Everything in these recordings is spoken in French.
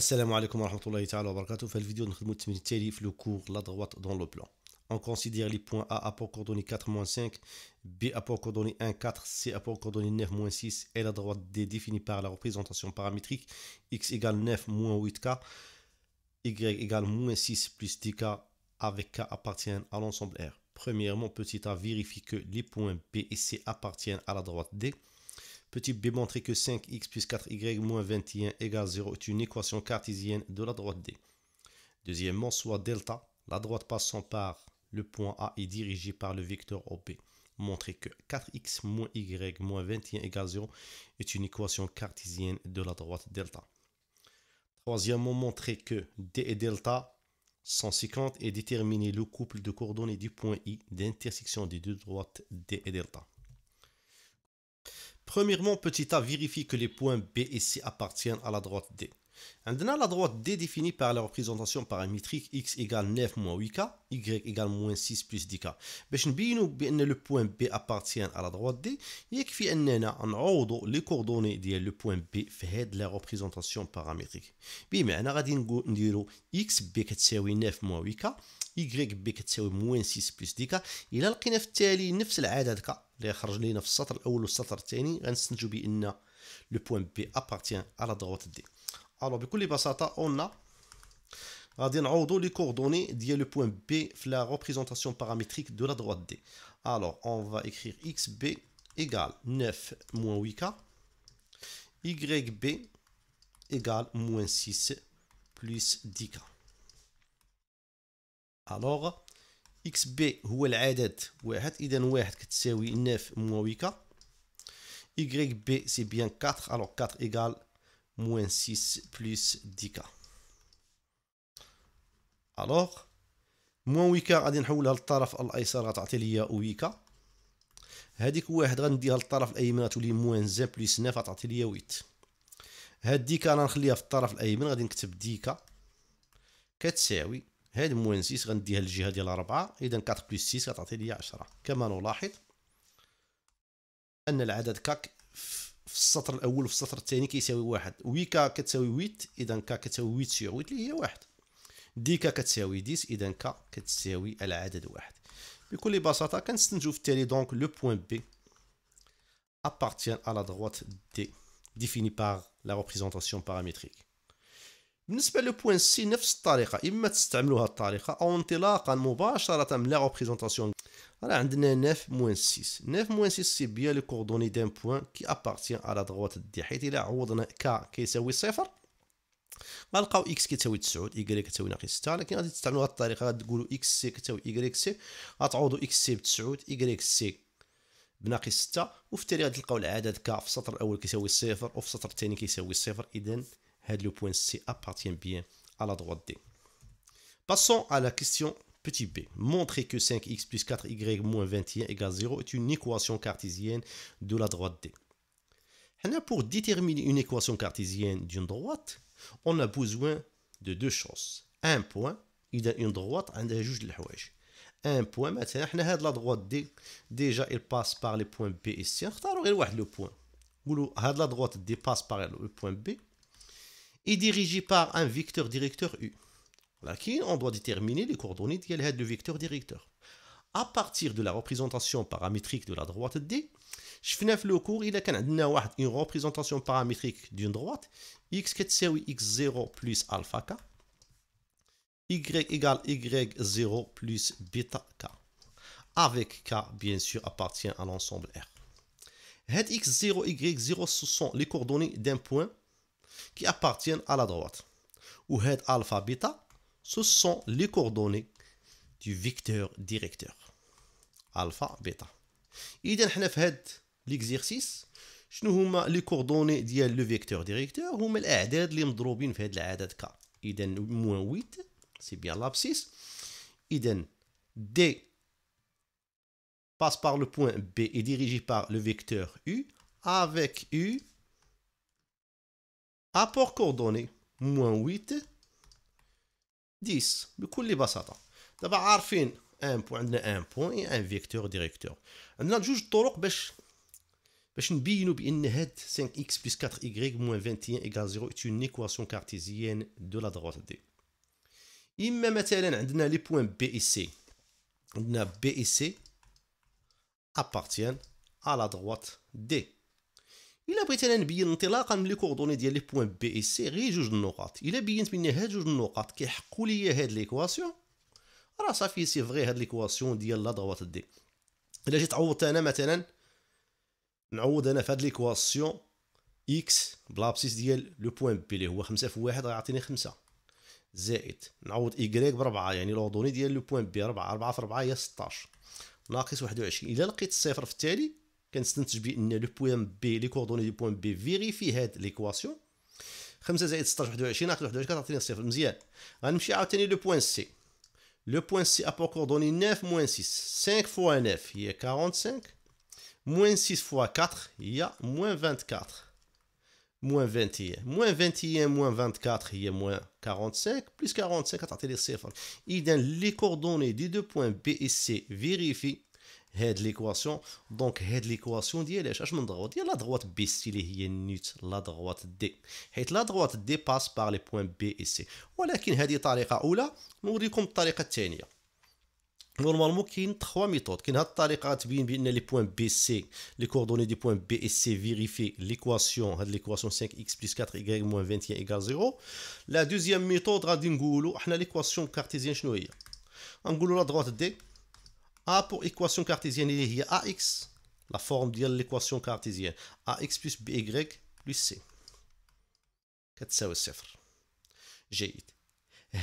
Assalamu alaikum wa rahmatullahi wa barakatuh. Fait le vidéo de notre le cours, la droite dans le plan. On considère les points A à pour coordonnées 4 5, B à pour coordonnées 1, 4, C à pour coordonnées 9 6 et la droite D définie par la représentation paramétrique X égale 9 8K, Y égale moins 6 plus 10K avec K appartiennent à l'ensemble R. Premièrement, petit A vérifie que les points B et C appartiennent à la droite D. Petit b montrer que 5x plus 4y moins 21 égale 0 est une équation cartésienne de la droite D. Deuxièmement, soit delta, la droite passant par le point A est dirigée par le vecteur OB. Montrer que 4x moins y moins 21 égale 0 est une équation cartésienne de la droite delta. Troisièmement, montrer que D et delta sont 150 et déterminer le couple de coordonnées du point I d'intersection des deux droites D et delta. Premièrement, petit A vérifie que les points B et C appartiennent à la droite D. Maintenant, la droite D définie par la représentation paramétrique x égale 9 moins 8k, y égale moins 6 plus 10k. Pour montrer que le point appartient à la droite D, nous اننا نعوضو les coordonnées de point point B في représentation que x B 9 moins 8k, y B moins 6 plus 10k. le k Lorsque l'on sort et ligne, que le point B appartient à la droite D. Alors, de toute façon, on va les coordonnées du point B la représentation paramétrique de la droite D. Alors, on va écrire XB égale 9 moins 8K. YB égale moins 6 plus 10K. Alors... اكس بي هو العدد واحد اذا واحد كتساوي 9 موان 8 y b سي بيان 4 alors 4 ايغال موان 6 بلس 10 كا alors moins 8 غادي نحولها للطرف الايسر غتعطي ليا ويكا هاديك هذيك واحد غنديها للطرف الايمن غتولي موان زان بليس 9 غتعطي ليا ويت هاد ديكا انا نخليها في الطرف الايمن غادي نكتب ديكا كتساوي هاد موان 6 غنديها للجهه ديال 4 اذا 4 بلس 6 غتعطي لي 10 كما نلاحظ ان العدد كاك في السطر الاول وفي السطر الثاني كيساوي واحد كا كتساوي 8 اذا كا كتساوي 8 سيغ 8 اللي هي واحد كا كتساوي 10 اذا كا كتساوي العدد واحد بكل بساطه كنستنتجو في التالي دونك لو بوين بي appartient à la droite D, définie par la représentation paramétrique. بالنسبه لو بوان سي نفس الطريقه اما تستعملوا هذه الطريقه او انطلاقا مباشره من لا ريبريزونطاسيون راه عندنا 9 موان 6 9 موان 6 سي بيان لي كوردوني دان بوان كي ابارتيان على دغوات دي حيت الا عوضنا كا كيساوي صفر غنلقاو اكس كتساوي 9 ايكغيك كتساوي ناقص 6 لكن غادي تستعملوا هذه الطريقه غتقولوا اكس سي كتساوي ايكغيك سي غتعوضوا اكس سي ب 9 ايكغيك سي بناقص 6 وفي التالي غتلقاو العدد كا في السطر الاول كيساوي صفر وفي السطر الثاني كيساوي صفر اذا le point C appartient bien à la droite D. Passons à la question Petit b, montrer que 5x plus 4y moins 21 égale 0 est une équation cartésienne de la droite D. Pour déterminer une équation cartésienne d'une droite, on a besoin de deux choses. Un point, il a une droite, on a la la Un point, maintenant, la droite D, déjà, il passe par les points B et C. On le point. La droite D passe par le point B est dirigé par un vecteur directeur U. on doit déterminer les coordonnées de vecteur directeur. À partir de la représentation paramétrique de la droite D, je finis le cours, il y a une représentation paramétrique d'une droite, x x0 plus alpha k, y égale y0 plus bêta k, avec k bien sûr appartient à l'ensemble R. x0, y0, ce sont les coordonnées d'un point qui appartiennent à la droite. Ou head alpha beta, ce sont les coordonnées du vecteur directeur. Alpha beta. إذا حنا l'exercice. هاد ليكزيرسيس les coordonnées لي كوردوني ديال لو 8 c'est bien l'abscisse. passe par le point B et dirigé par le vecteur U avec U apport coordonné moins 8 10 بكل un دابا عارفين ان un عندنا ان بوين un فيكتور ديريكتور عندنا جوج طرق باش باش نبينوا بان هاد 5 x plus 4 y moins 21 égale 0 est une équation cartésienne de la droite d اما مثلا عندنا لي بوين بي اي سي عندنا B et C appartiennent à la droite d الا بغيت انا نبين انطلاقا من لي كوردوني ديال لي بوين بي اي سي غير جوج النقاط الا بينت مني هاد جوج النقاط كيحقوا ليا هاد ليكواسيون راه صافي سي فغي هاد ليكواسيون ديال لا دروات دي الا جيت عوضت انا مثلا نعوض انا فهاد ليكواسيون اكس بلابسيس ديال لو بوين بي اللي هو 5 في 1 غيعطيني 5 زائد نعوض ايكغيك ب 4 يعني لوردوني ديال لو بوين بي 4 4 في 4 هي 16 ناقص 21 الا لقيت الصفر في التالي quand que les coordonnées du point B vérifie l'équation équation. le point C. Le point C a pour coordonnées 9 6. 5 fois 9, il y a 45. Moins 6 fois 4, il y a moins 24. Moins 21, moins 21 24, il y a moins 45. Plus 45, c'est le zéro. Il les coordonnées du point B et C vérifie. Head l'équation. Donc, head l'équation dit, je me demande, on dit la droite B, si est nulle, la droite D. la droite D passe par les points B et C. Voilà, a dit qu'il y a des taux qui sont là, on a dit qu'il y a des Normalement, il y a trois méthodes. Il y a des taux qui sont points B et C. Les coordonnées des points B et C vérifient l'équation. l'équation 5x plus 4y moins 21 égale 0. La deuxième méthode, on a dit qu'il y a cartésienne. Il y a une taille qui a pour équation cartésienne, il y a AX, la forme de l'équation cartésienne. AX plus BY plus C. C'est ça. J'ai dit.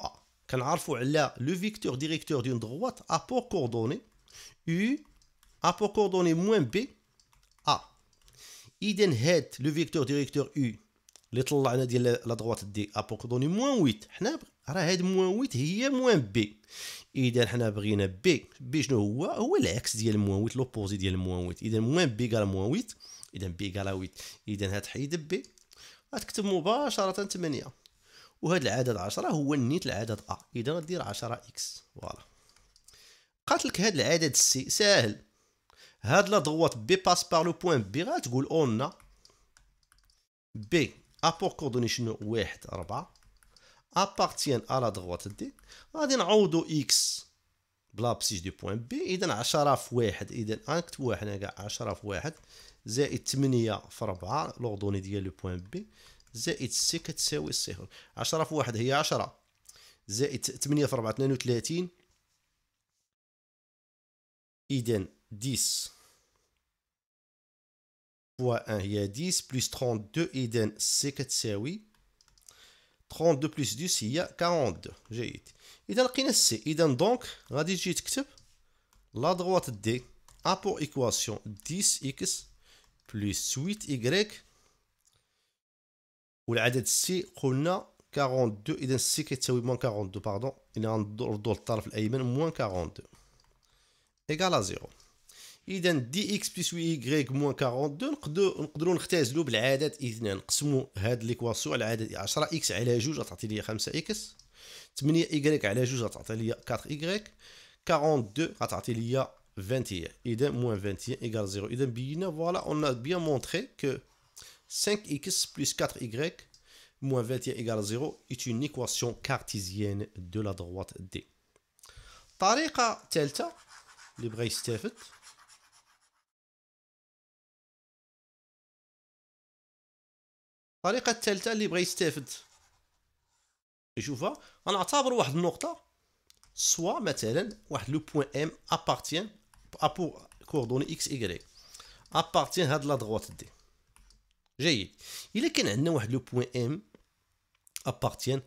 a Quand le vecteur directeur d'une droite A pour coordonnée, U, A pour coordonnée moins B, A. Iden head le vecteur directeur U, l'étalage de la droite D, A pour coordonnée moins 8. راه هاد موان ويت هي موان بي اذا حنا بغينا بي بي شنو هو هو العكس ديال موان ويت لوبوزي ديال موان ويت اذا موان بي كال موان ويت اذا بي كال ويت اذا حيد بي غتكتب مباشره 8 وهاد العدد 10 هو نيت العدد ا اذا غدير 10 اكس فوالا لك هاد العدد سي ساهل هاد لا دروات بي باس بار لو بوين بي غتقول اون بي ا بور كوردوني شنو واحد أربعة ابارتيان à la droite دي غادي نعوضو اكس بلا بسيج دو بوان بي اذا 10 في واحد اذا انكت واحد كاع 10 في واحد زائد 8 في 4 لوردوني ديال لو بوان بي زائد 6 كتساوي صفر 10 في واحد هي 10 زائد 8 في 4 32 إذن 10 فوا 1 هي 10 بلس 32 إذن سي كتساوي 32 plus 10, il y a 42. J'ai dit. Il donne quinze. Il donc la digite la droite D a pour équation 10x plus 8y. Ou la add c on a 42. Il donne 16 moins 42. Pardon. Il est en un tableau. de l'aïmen, moins 42 égal à 0. 10x plus 8y moins 42, nous devons faire ce qui est de l'adette. Nous devons faire l'équation de l'adette. X est à la juge, il y a 3x. Y est à la juge, il 4y. 42 est à 21. Il moins 21 égale 0. Voilà, on a bien montré que 5x plus 4y moins 21 égale 0 est une équation cartésienne de la droite D. La tariqa delta, le bref, الطريقه الثالثه اللي بغى يستافد يشوفها غنعتبر واحد النقطه سوا مثلا واحد لو بوين ام ابارتيان ابو كوردوني اكس اي ابارتيان هاد لا دغوات دي جيد الا كان عندنا واحد لو بوين ام ابارتيان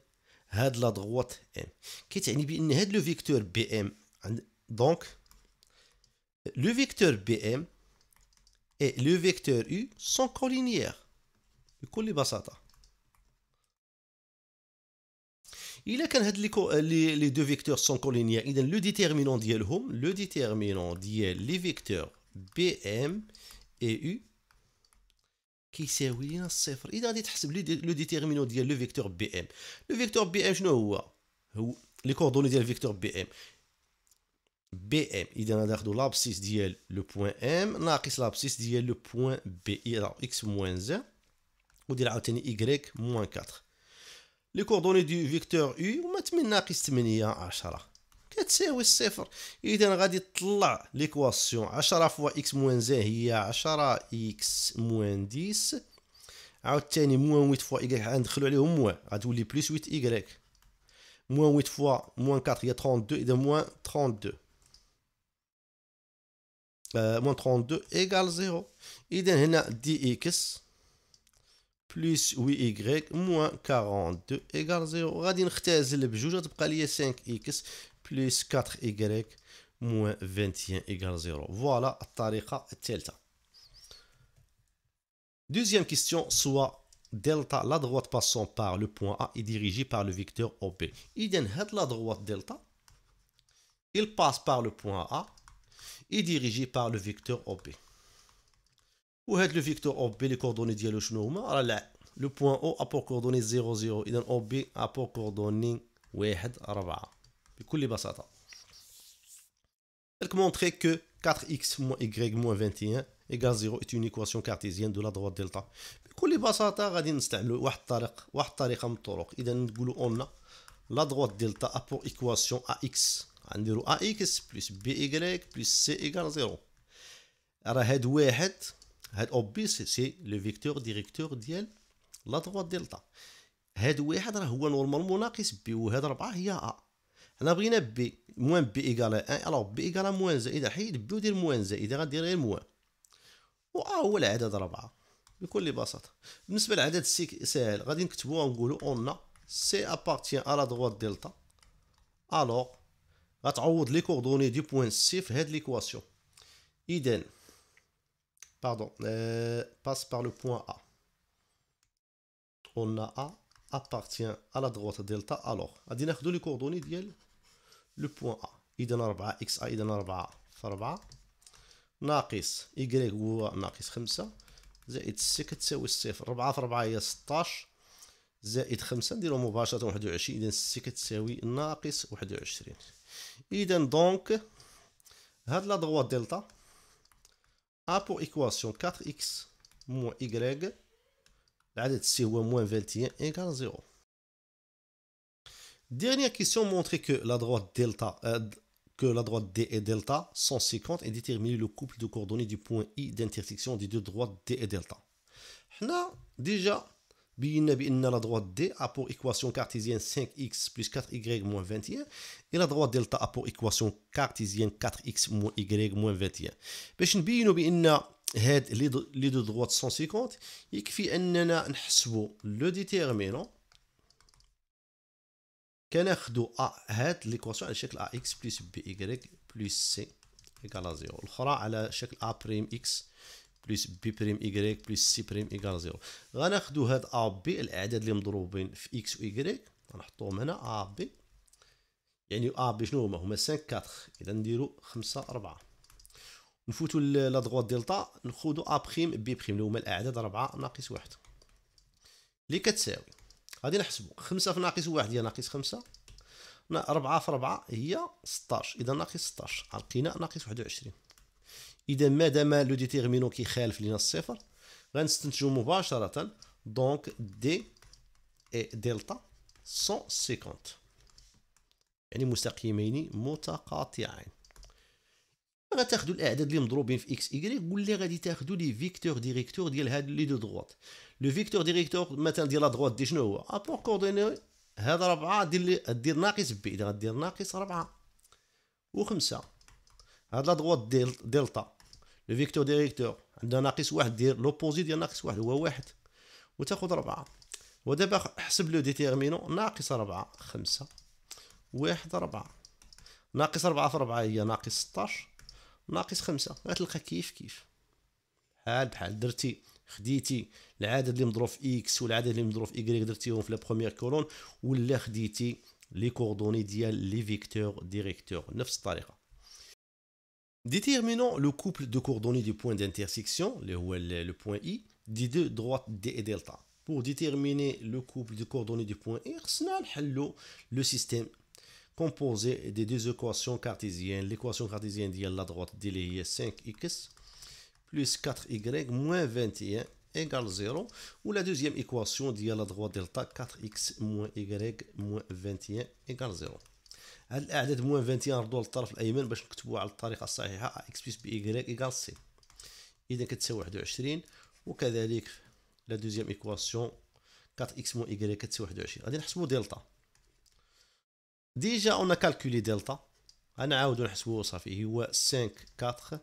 هاد لا دغوات ام كتعني بان هاد لو فيكتور بي ام دونك لو فيكتور بي ام اي لو فيكتور او سون كولينيير Il est que les deux vecteurs sont colliniens. Le déterminant est le vecteur BM et U. Il c'est. le déterminant le vecteur BM. Le vecteur BM, je ne Les coordonnées vecteur BM. BM. Il M le point a le le point B. point B. a de B dire à obtenir y moins 4 les coordonnées du vecteur u mettent maintenant qui se ménage à acharre qu'est-ce que c'est fait? idén radit là l'équation acharre fois x moins z y a acharre x moins 10 à obtenir moins 8 fois y entre les deux moins plus 8 y moins 8 fois moins 4 il y a 32 et de moins 32 euh, moins 32 égale 0 idén à 10x plus 8 y moins 42 égale le غادي نختزل بجوج غتبقى ليا 5 x plus 4 y moins 21 0. Voilà voilà et delta. Deuxième question, soit delta, la droite passant par le point A est dirigée par le vecteur OB. Iden, la droite delta, il passe par le point A et dirigé par le vecteur OB. وهاد لو فيكتور او بي لي كوردوني ديالو شنو هما راه لا لو بوين او ابور كوردوني 0 0 اذا او بي ابور كوردوني 1 4 بكل بساطه Elle montrait que 4x moins y moins 21 égale 0 est une équation cartésienne de la droite delta. بكل بساطة غادي نستعملو واحد الطريق واحد الطريقة من الطرق، إذا نقولو أن لا droite delta a pour équation ax غنديرو ax plus by plus c égale 0 راه هاد واحد هاد او بي سي لو فيكتور ديريكتور ديال لا دروات دلتا هاد واحد راه هو نورمالمون ناقص بي وهاد ربعة هي ا حنا بغينا بي موان بي ايكال ان الوغ بي ايكال موان زائد حيد بي ودير موان زائد غدير غير موان و ا هو العدد ربعة بكل بساطة بالنسبة للعدد سي ساهل غادي نكتبو ونقولو اون سي ابارتيان ا لا دروات دلتا الوغ غتعوض لي كوردوني دو بوان سي في هاد ليكواسيون اذن pardon, euh, passe par le point A. On a A appartient à la droite delta. Alors, à dire que les coordonnées ديال le point A. إذا 4 x A إذا 4 4 ناقص y هو ناقص 5 زائد 6 كتساوي 0 4 في 4 هي 16 زائد 5 نديرو مباشرة 21 إذا 6 كتساوي ناقص 21 إذا دونك هاد لا دغوا دلتا A pour équation 4x moins y, C ou moins 21 égale 0. Dernière question montrer que la droite delta, euh, que la droite D et delta sont 50 et déterminer le couple de coordonnées du point I d'intersection des deux droites D et delta. On déjà بينا بان لا دغوات دي ابور ايكواسيون كارتيزيان 5 x بلس 4 y موان 21 اي لا دغوات دلتا تا ابور ايكواسيون كارتيزيان 4 x موان y موان 21 باش نبينو بان هاد لي دو دغوات 150 يكفي اننا نحسبو لو ديتيرمينون كناخدو ا هاد ليكواسيون على شكل ا اكس بلس بي y بلس سي ايكال ا زيرو الاخرى على شكل ا بريم اكس بليس بي بريم إيكغيك بليس سي بريم إيكال زيرو غناخدو هاد أ بي الأعداد اللي مضروبين في إكس و إيكغيك غنحطوهم هنا أ بي يعني أ بي شنو هما هما سان كاتخ إذا نديرو خمسة أربعة نفوتو لا دغوات ديلتا نخدو أ بخيم بي بخيم اللي هما الأعداد ربعة ناقص واحد لي كتساوي غادي نحسبو خمسة في ناقص واحد هي ناقص خمسة ربعة في ربعة هي ستاش إذا ناقص ستاش عرقينا ناقص واحد وعشرين اذا مادام لو ديتيرمينون كيخالف لينا الصفر غنستنتجو مباشره دونك دي اي دلتا 150 يعني مستقيمين متقاطعين غتاخذوا الاعداد اللي مضروبين في اكس ايغري واللي غادي تاخذوا لي فيكتور ديريكتور ديال هاد لي دو دغوات لو فيكتور ديريكتور مثلا ديال لا دغوات دي شنو هو ابور ah, كورديني هاد 4 دير دير ناقص بي غدير ناقص 4 و5 هاد لا دغوات ديال دلتا لو فيكتور ديريكتور عندها ناقص واحد دير لوبوزي ديال ناقص واحد هو واحد وتاخذ ربعة ودابا حسب لو ديتيرمينو ناقص ربعة خمسة واحد ربعة ناقص ربعة في ربعة هي ناقص ستاش ناقص خمسة غتلقى كيف كيف بحال بحال درتي خديتي العدد اللي مضروب في اكس والعدد اللي مضروب في إكغيك درتيهم في لا بخوميييغ كولون ولا خديتي لي كوردوني ديال لي فيكتور ديريكتور نفس الطريقه Déterminons le couple de coordonnées du point d'intersection, le point I, des deux droites D et delta. Pour déterminer le couple de coordonnées du point I, le système composé des deux équations cartésiennes. L'équation cartésienne de la droite D est 5x plus 4y moins 21 égale 0. Ou la deuxième équation de la droite delta 4x moins y moins 21 égale 0. هاد الاعداد موان 21 ردوا للطرف الايمن باش نكتبوها على الطريقه الصحيحه اكس بلس بي ايكغيك ايكال سي اذا كتساوي 21 وكذلك لا دوزيام ايكواسيون 4 اكس مو ايكغيك كتساوي 21 غادي نحسبوا دلتا ديجا اون كالكولي دلتا غنعاودو نحسبو صافي هو 5 4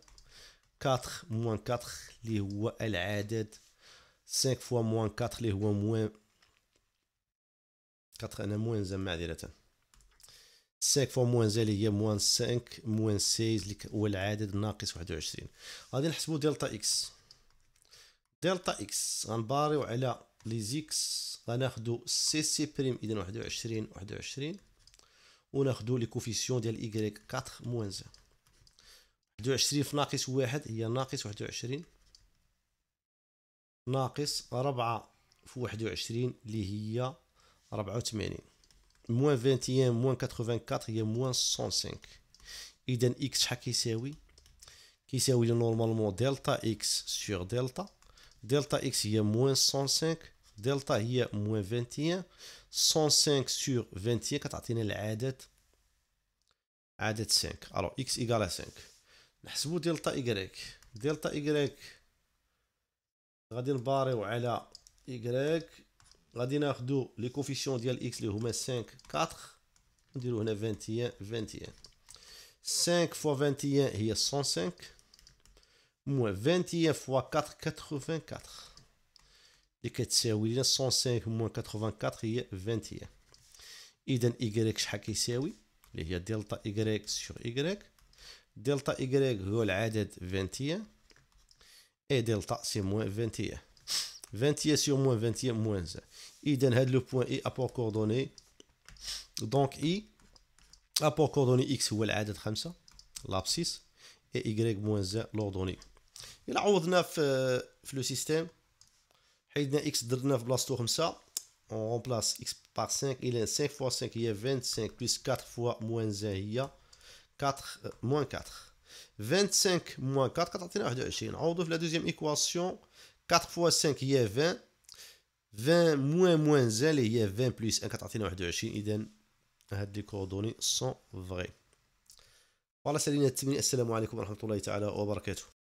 4 موان 4 اللي هو العدد 5 فوا موان 4 اللي هو موان 4 انا موان زعما عذره 5 فوا موان زال هي موان 5 موان 6 اللي هو العدد ناقص 21 غادي نحسبو دلتا اكس دلتا اكس غنباريو على لي زيكس غناخدو سي سي بريم اذا 21 21 وناخدو لي كوفيسيون ديال ايكغيك 4 موان زال 21 في ناقص واحد هي ناقص 21 ناقص 4 في 21 اللي هي 84 موان 21 موان 84 هي موان 105 اذا اكس شحال كيساوي كيساوي لي نورمالمون دلتا اكس سور دلتا دلتا اكس هي موان 105 دلتا هي موان 21 105 سور 21 كتعطينا العدد عدد 5 الو اكس ايكال 5 نحسبو دلتا ايكغيك دلتا ايكغيك غادي نباريو على ايكغيك غادي ناخدو لي كوفيسيون ديال اكس اللي هما 5 4 نديرو هنا 21 21 5 فوا 21 هي 105 موان 21 فوا 4 84 اللي كتساوي لينا 105 موان 84 هي 21 اذا ايكغيك شحال كيساوي اللي هي دلتا ايكغيك سيغ ايكغيك دلتا ايكغيك هو العدد 21 اي دلتا سي موان 21 21 سيغ موان 21 موان 1. le point i à pour coordonné. Donc i à pour coordonné x ou comme 5, l'abscisse, et y moins 1 l'ordonnée. Il a faire euh, le système. x 9 5. On remplace x par 5. Il 5 fois 5, il y a 25 plus 4 fois moins 1, il y a 4 moins 4. 25 moins 4, 21. On ouvre la deuxième équation. 4 fois 5, il y a 20. 20 موان موان زال هي 20 بلس 1 كتعطينا 21 اذا هاد لي كوردوني سون فغي فوالا سالينا التمرين السلام عليكم ورحمه الله تعالى وبركاته